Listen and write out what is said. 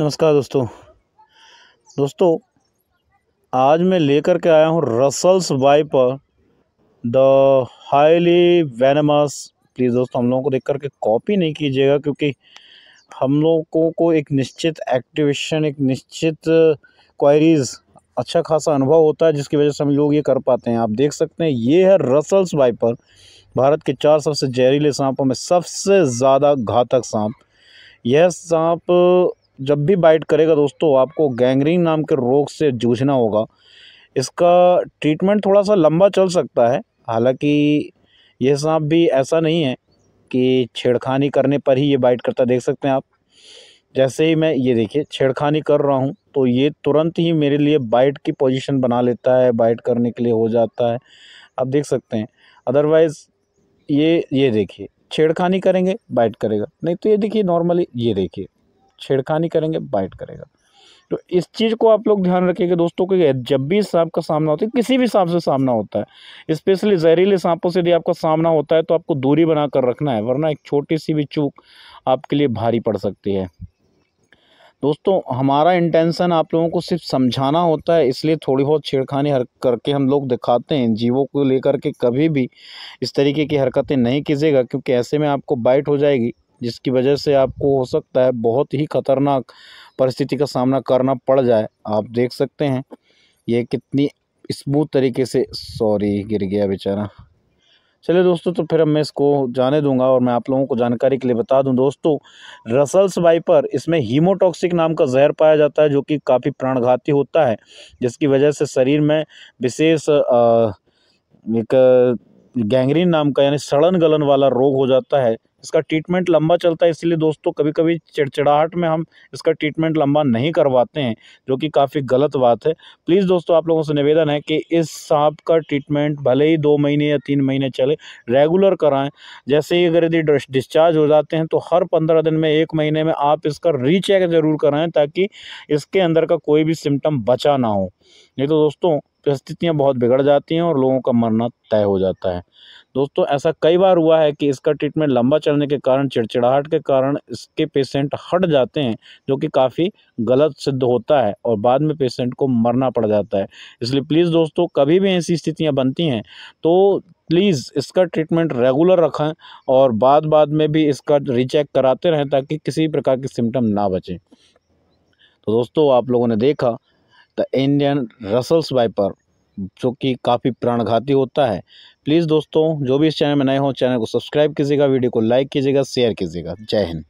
नमस्कार दोस्तों दोस्तों आज मैं लेकर के आया हूँ Russell's viper the highly venomous please दोस्तों हम लोगों को देख करके कॉपी नहीं कीजिएगा क्योंकि हम लोगों को एक निश्चित एक्टिवेशन एक निश्चित क्वायरीज़ uh, अच्छा खासा अनुभव होता है जिसकी वजह से हम लोग ये कर पाते हैं आप देख सकते हैं ये है रसल्स वाइपर भारत के चार सबसे जहरीले सांपों में सबसे ज़्यादा घातक सांप यह सांप जब भी बाइट करेगा दोस्तों आपको गैंग्रीन नाम के रोग से जूझना होगा इसका ट्रीटमेंट थोड़ा सा लंबा चल सकता है हालांकि यह सांप भी ऐसा नहीं है कि छेड़खानी करने पर ही ये बाइट करता देख सकते हैं आप जैसे ही मैं ये देखिए छेड़खानी कर रहा हूँ तो ये तुरंत ही मेरे लिए बाइट की पोजीशन बना लेता है बाइट करने के लिए हो जाता है आप देख सकते हैं अदरवाइज़ ये ये देखिए छेड़खानी करेंगे बाइट करेगा नहीं तो ये देखिए नॉर्मली ये देखिए छेड़खानी करेंगे बाइट करेगा तो इस चीज़ को आप लोग ध्यान रखिएगा दोस्तों कि जब भी सांप का सामना होता है किसी भी सांप से सामना होता है स्पेशली जहरीले सांपों से यदि आपका सामना होता है तो आपको दूरी बनाकर रखना है वरना एक छोटी सी भी चूक आपके लिए भारी पड़ सकती है दोस्तों हमारा इंटेंशन आप लोगों को सिर्फ समझाना होता है इसलिए थोड़ी बहुत छेड़खानी हर करके हम लोग दिखाते हैं जीवों को लेकर के कभी भी इस तरीके की हरकतें नहीं कीजिएगा क्योंकि ऐसे में आपको बाइट हो जाएगी जिसकी वजह से आपको हो सकता है बहुत ही ख़तरनाक परिस्थिति का सामना करना पड़ जाए आप देख सकते हैं ये कितनी स्मूथ तरीके से सॉरी गिर गया बेचारा चलिए दोस्तों तो फिर अब मैं इसको जाने दूंगा और मैं आप लोगों को जानकारी के लिए बता दूं दोस्तों रसल्स वाइपर इसमें हीमोटॉक्सिक नाम का जहर पाया जाता है जो कि काफ़ी प्राणघाती होता है जिसकी वजह से शरीर में विशेष एक गैंग्रीन नाम का यानी सड़न गलन वाला रोग हो जाता है इसका ट्रीटमेंट लंबा चलता है इसलिए दोस्तों कभी कभी चिड़चिड़ाहट में हम इसका ट्रीटमेंट लंबा नहीं करवाते हैं जो कि काफ़ी गलत बात है प्लीज़ दोस्तों आप लोगों से निवेदन है कि इस सांप का ट्रीटमेंट भले ही दो महीने या तीन महीने चले रेगुलर कराएं जैसे ही अगर यदि डिस्चार्ज हो जाते हैं तो हर पंद्रह दिन में एक महीने में आप इसका रीचेक ज़रूर कराएँ ताकि इसके अंदर का कोई भी सिम्टम बचा ना हो नहीं तो दोस्तों स्थितियाँ बहुत बिगड़ जाती हैं और लोगों का मरना तय हो जाता है दोस्तों ऐसा कई बार हुआ है कि इसका ट्रीटमेंट लंबा चलने के कारण चिड़चिड़ाहट के कारण इसके पेशेंट हट जाते हैं जो कि काफ़ी गलत सिद्ध होता है और बाद में पेशेंट को मरना पड़ जाता है इसलिए प्लीज़ दोस्तों कभी भी ऐसी स्थितियाँ बनती हैं तो प्लीज़ इसका ट्रीटमेंट रेगुलर रखें और बाद बाद में भी इसका रिचेक कराते रहें ताकि किसी प्रकार के सिम्टम ना बचें तो दोस्तों आप लोगों ने देखा द इंडियन रसल्स वाइपर जो कि काफ़ी प्राणघाती होता है प्लीज़ दोस्तों जो भी इस चैनल में नए हो चैनल को सब्सक्राइब कीजिएगा वीडियो को लाइक कीजिएगा शेयर कीजिएगा जय हिंद